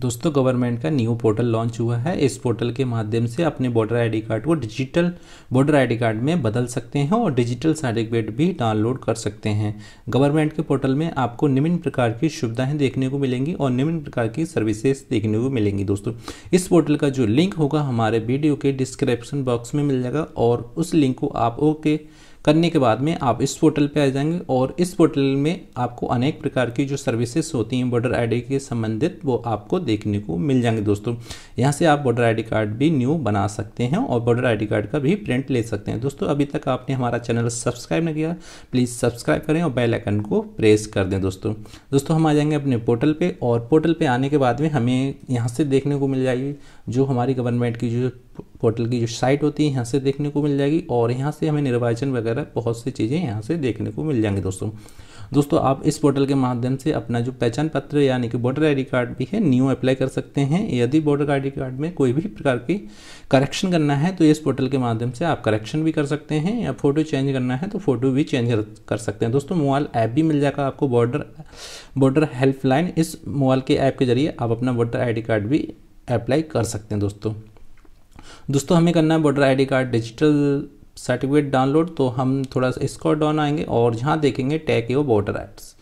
दोस्तों गवर्नमेंट का new portal launch हुआ है इस पोर्टल के माध्यम से अपने वोटर आईडी कार्ड को डिजिटल वोटर आईडी कार्ड में बदल सकते हैं और डिजिटल सर्टिफिकेट भी डाउनलोड कर सकते हैं गवर्नमेंट के पोर्टल में आपको निम्न प्रकार की सुविधाएं देखने को मिलेंगी और निम्न प्रकार की सर्विसेज देखने को मिलेंगी दोस्तों इस पोर्टल का जो लिंक होगा हमारे वीडियो के डिस्क्रिप्शन बॉक्स में मिल जाएगा और उस लिंक को आप ओके करने के बाद में आप इस पोर्टल पे आ जाएंगे और इस पोर्टल में आपको अनेक प्रकार की जो सर्विसेज होती हैं वोटर आईडी के संबंधित वो आपको देखने को मिल जाएंगे दोस्तों यहाँ से आप वोटर आईडी कार्ड भी न्यू बना सकते हैं और बॉर्डर आईडी कार्ड का भी प्रिंट ले सकते हैं दोस्तों अभी तक आपने हमारा चैनल सब्सक्राइब नहीं किया प्लीज़ सब्सक्राइब करें और बेल को प्रेस कर दें दोस्तों दोस्तों हम आ जाएंगे अपने पोर्टल पर और पोर्टल पर आने के बाद में हमें यहाँ से देखने को मिल जाएगी जो हमारी गवर्नमेंट की जो पोर्टल की जो साइट होती है यहाँ से देखने को मिल जाएगी और यहाँ से हमें निर्वाचन वगैरह बहुत सी चीज़ें यहाँ से देखने को मिल जाएंगी दोस्तों दोस्तों आप इस पोर्टल के माध्यम से अपना जो पहचान पत्र यानी कि वोटर आई कार्ड भी है न्यू अप्लाई कर सकते हैं यदि वोटर आई कार्ड में कोई भी प्रकार की करेक्शन करना है तो इस पोर्टल के माध्यम से आप करेक्शन भी कर सकते हैं या फोटो चेंज करना है तो फोटो भी चेंज कर सकते हैं दोस्तों मोबाइल ऐप भी मिल जाएगा आपको बॉर्डर बॉर्डर हेल्पलाइन इस मोबाइल के ऐप के जरिए आप अपना वोटर आई कार्ड भी अप्लाई कर सकते हैं दोस्तों दोस्तों हमें करना है voter ID card digital certificate download तो हम थोड़ा सा इसको डाउन आएंगे और यहाँ देखेंगे टैक यो वोटर आइड्स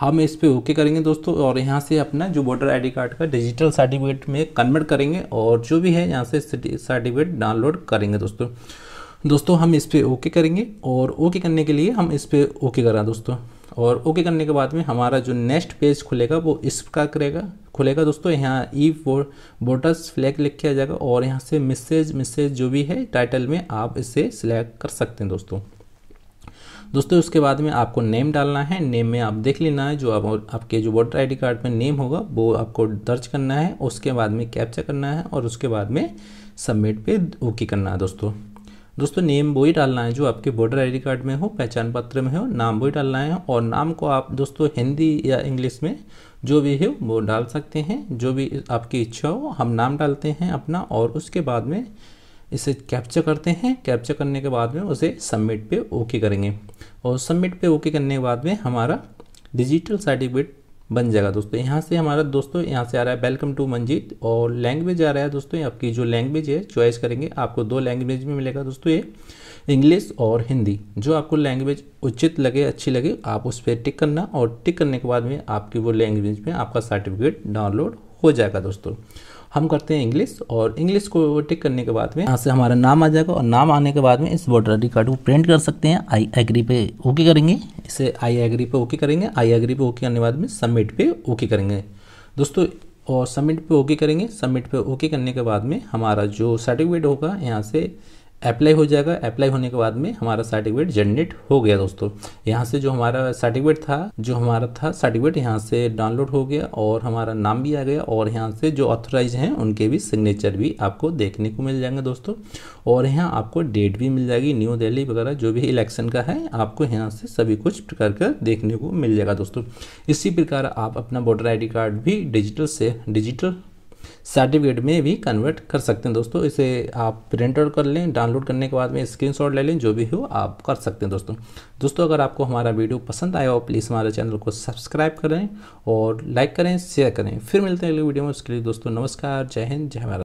हम इस पर ओके करेंगे दोस्तों और यहाँ से अपना जो वोटर आईडी कार्ड का डिजिटल सर्टिफिकेट में कन्वर्ट करेंगे और जो भी है यहाँ से सर्टिफिकेट डाउनलोड करेंगे दोस्तों दोस्तों हम इस पर ओके करेंगे और ओके करने के लिए हम इस पर ओके करा दोस्तों और ओके okay करने के बाद में हमारा जो नेक्स्ट पेज खुलेगा वो इसका करेगा खुलेगा दोस्तों यहाँ ई वोटर्स फ्लैग लिख किया जाएगा और यहाँ से मैसेज मैसेज जो भी है टाइटल में आप इसे सिलेक्ट कर सकते हैं दोस्तों दोस्तों उसके बाद में आपको नेम डालना है नेम में आप देख लेना है जो आप, आपके जो वोटर आई कार्ड में नेम होगा वो आपको दर्ज करना है उसके बाद में कैप्चर करना है और उसके बाद में सबमिट पर ओके करना है दोस्तों दोस्तों नेम वही डालना है जो आपके वोटर आई कार्ड में हो पहचान पत्र में हो नाम वही डालना है और नाम को आप दोस्तों हिंदी या इंग्लिश में जो भी है वो डाल सकते हैं जो भी आपकी इच्छा हो हम नाम डालते हैं अपना और उसके बाद में इसे कैप्चर करते हैं कैप्चर करने के बाद में उसे सबमिट पे ओके करेंगे और सबमिट पे ओके करने के बाद में हमारा डिजिटल सर्टिफिकेट बन जाएगा दोस्तों यहाँ से हमारा दोस्तों यहाँ से आ रहा है वेलकम टू मंजीत और लैंग्वेज आ रहा है दोस्तों आपकी जो लैंग्वेज है चॉइस करेंगे आपको दो लैंग्वेज में मिलेगा दोस्तों ये इंग्लिश और हिंदी जो आपको लैंग्वेज उचित लगे अच्छी लगे आप उस पर टिक करना और टिक करने के बाद में आपकी वो लैंग्वेज में आपका सर्टिफिकेट डाउनलोड हो जाएगा दोस्तों हम करते हैं इंग्लिश और इंग्लिश को टिक करने के बाद में यहाँ से हमारा नाम आ जाएगा और नाम आने के बाद में इस वोटर आई कार्ड को प्रिंट कर सकते हैं आई एग्री पे ओके करेंगे इसे आई एग्री पे ओके करेंगे आई एग्री पे ओके करने के बाद में सबमिट पे ओके करेंगे दोस्तों और सबमिट पे ओके करेंगे सबमिट पे ओके करने के बाद में हमारा जो सर्टिफिकेट होगा यहाँ से अप्लाई हो जाएगा अप्लाई होने के बाद में हमारा सर्टिफिकेट जनरेट हो गया दोस्तों यहाँ से जो हमारा सर्टिफिकेट था जो हमारा था सर्टिफिकेट यहाँ से डाउनलोड हो गया और हमारा नाम भी आ गया और यहाँ से जो ऑथोराइज हैं उनके भी सिग्नेचर भी आपको देखने को मिल जाएंगे दोस्तों और यहाँ आपको डेट भी मिल जाएगी न्यू दिल्ली वगैरह जो भी इलेक्शन का है आपको यहाँ से सभी कुछ प्रकार का देखने को मिल जाएगा दोस्तों इसी प्रकार आप अपना वोटर आई कार्ड भी डिजिटल से डिजिटल सर्टिफिकेट में भी कन्वर्ट कर सकते हैं दोस्तों इसे आप प्रिंट आउट कर लें डाउनलोड करने के बाद में स्क्रीनशॉट ले लें जो भी हो आप कर सकते हैं दोस्तों दोस्तों अगर आपको हमारा वीडियो पसंद आया हो प्लीज़ हमारे चैनल को सब्सक्राइब करें और लाइक करें शेयर करें फिर मिलते हैं अगले वीडियो में उसके लिए दोस्तों नमस्कार जय हिंद जय भारत